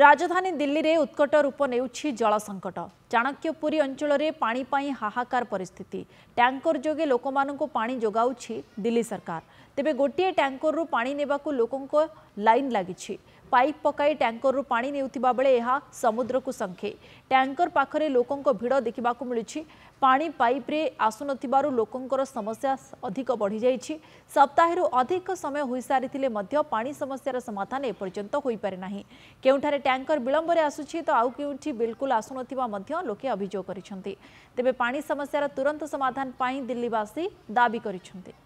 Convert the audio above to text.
ରାଜଧାନୀ ଦିଲ୍ଲୀରେ ଉତ୍କଟ ରୂପ ନେଉଛି ଜଳ ସଙ୍କଟ ଚାଣକ୍ୟପୁରୀ ଅଞ୍ଚଳରେ ପାଣି ପାଇଁ ହାହାକାର ପରିସ୍ଥିତି ଟ୍ୟାଙ୍କର ଯୋଗେ ଲୋକମାନଙ୍କୁ ପାଣି ଯୋଗାଉଛି ଦିଲ୍ଲୀ ସରକାର ତେବେ ଗୋଟିଏ ଟ୍ୟାଙ୍କରରୁ ପାଣି ନେବାକୁ ଲୋକଙ୍କ ଲାଇନ୍ ଲାଗିଛି पाइप पकाई टैंकर रु पानी नेउतिबा बळे एहा समुद्र को संखे टैंकर पाखरे लोकों को भिड़ देखिबा को मिलिछि पानी पाइप रे आसु नथिबारु लोकों को समस्या अधिक बढी जाइछि सप्ताह रु अधिक समय होई सारिथिले मध्य पानी समस्या रा समाधान ए पर्यंत होई परे नाही केउठारे टैंकर विलंब रे आसुछि त आउ केउठि बिल्कुल आसु नथिबा मध्य लोके अभिजो करिछन्ते तेबे पानी समस्या रा तुरंत समाधान पाई दिल्लीवासी दाबी करिछन्ते